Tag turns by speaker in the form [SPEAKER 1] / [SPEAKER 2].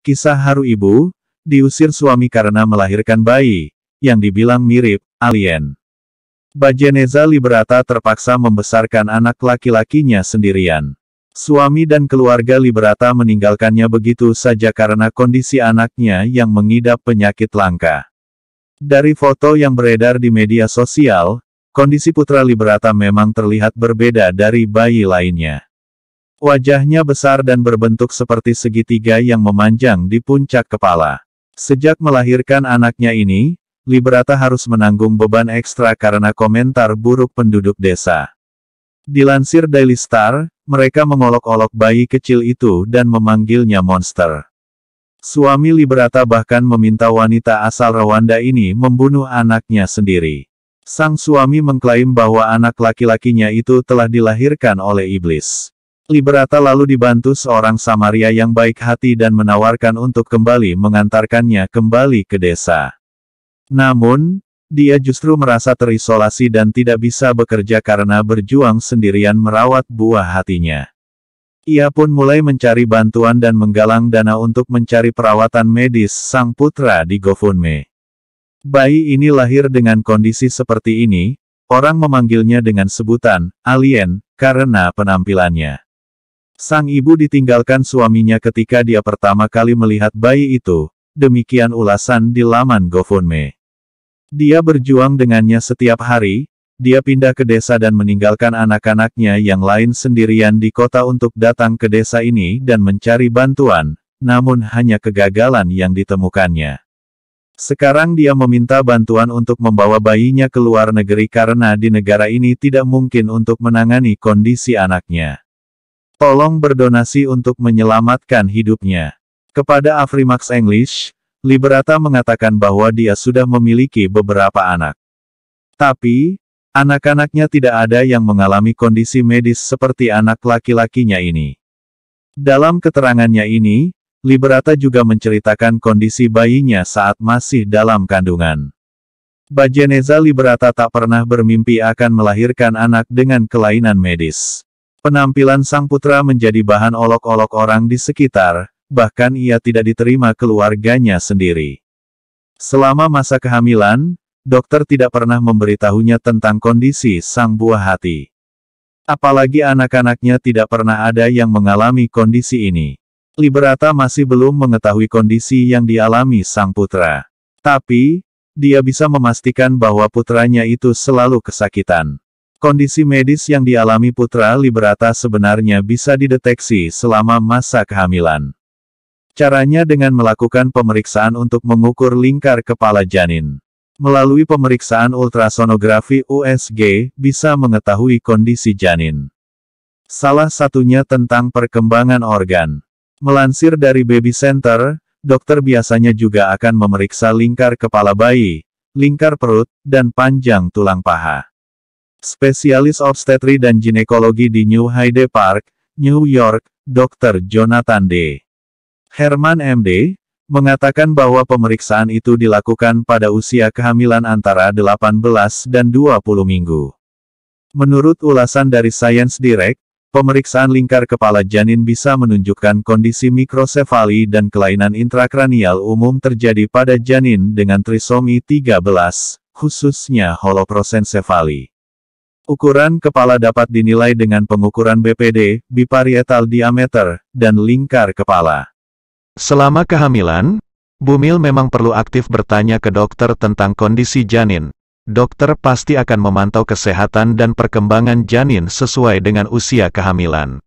[SPEAKER 1] Kisah haru ibu, diusir suami karena melahirkan bayi, yang dibilang mirip, alien. Bajeneza Liberata terpaksa membesarkan anak laki-lakinya sendirian. Suami dan keluarga Liberata meninggalkannya begitu saja karena kondisi anaknya yang mengidap penyakit langka. Dari foto yang beredar di media sosial, kondisi putra Liberata memang terlihat berbeda dari bayi lainnya. Wajahnya besar dan berbentuk seperti segitiga yang memanjang di puncak kepala. Sejak melahirkan anaknya ini, Liberata harus menanggung beban ekstra karena komentar buruk penduduk desa. Dilansir Daily Star, mereka mengolok-olok bayi kecil itu dan memanggilnya monster. Suami Liberata bahkan meminta wanita asal Rwanda ini membunuh anaknya sendiri. Sang suami mengklaim bahwa anak laki-lakinya itu telah dilahirkan oleh iblis. Liberata lalu dibantu seorang Samaria yang baik hati dan menawarkan untuk kembali mengantarkannya kembali ke desa. Namun, dia justru merasa terisolasi dan tidak bisa bekerja karena berjuang sendirian merawat buah hatinya. Ia pun mulai mencari bantuan dan menggalang dana untuk mencari perawatan medis sang putra di GoFundMe. Bayi ini lahir dengan kondisi seperti ini, orang memanggilnya dengan sebutan, alien, karena penampilannya. Sang ibu ditinggalkan suaminya ketika dia pertama kali melihat bayi itu, demikian ulasan di laman GoFundMe. Dia berjuang dengannya setiap hari, dia pindah ke desa dan meninggalkan anak-anaknya yang lain sendirian di kota untuk datang ke desa ini dan mencari bantuan, namun hanya kegagalan yang ditemukannya. Sekarang dia meminta bantuan untuk membawa bayinya ke luar negeri karena di negara ini tidak mungkin untuk menangani kondisi anaknya. Tolong berdonasi untuk menyelamatkan hidupnya. Kepada Afrimax English, Liberata mengatakan bahwa dia sudah memiliki beberapa anak. Tapi, anak-anaknya tidak ada yang mengalami kondisi medis seperti anak laki-lakinya ini. Dalam keterangannya ini, Liberata juga menceritakan kondisi bayinya saat masih dalam kandungan. Bajeneza Liberata tak pernah bermimpi akan melahirkan anak dengan kelainan medis. Penampilan sang putra menjadi bahan olok-olok orang di sekitar, bahkan ia tidak diterima keluarganya sendiri. Selama masa kehamilan, dokter tidak pernah memberitahunya tentang kondisi sang buah hati. Apalagi anak-anaknya tidak pernah ada yang mengalami kondisi ini. Liberata masih belum mengetahui kondisi yang dialami sang putra. Tapi, dia bisa memastikan bahwa putranya itu selalu kesakitan. Kondisi medis yang dialami putra Liberata sebenarnya bisa dideteksi selama masa kehamilan. Caranya dengan melakukan pemeriksaan untuk mengukur lingkar kepala janin. Melalui pemeriksaan ultrasonografi USG, bisa mengetahui kondisi janin. Salah satunya tentang perkembangan organ. Melansir dari Baby Center, dokter biasanya juga akan memeriksa lingkar kepala bayi, lingkar perut, dan panjang tulang paha. Spesialis obstetri dan ginekologi di New Hyde Park, New York, Dr. Jonathan D. Herman MD, mengatakan bahwa pemeriksaan itu dilakukan pada usia kehamilan antara 18 dan 20 minggu. Menurut ulasan dari Science Direct, pemeriksaan lingkar kepala janin bisa menunjukkan kondisi mikrosefali dan kelainan intrakranial umum terjadi pada janin dengan trisomi 13, khususnya holoprosensefali. Ukuran kepala dapat dinilai dengan pengukuran BPD, biparietal diameter, dan lingkar kepala. Selama kehamilan, Bumil memang perlu aktif bertanya ke dokter tentang kondisi janin. Dokter pasti akan memantau kesehatan dan perkembangan janin sesuai dengan usia kehamilan.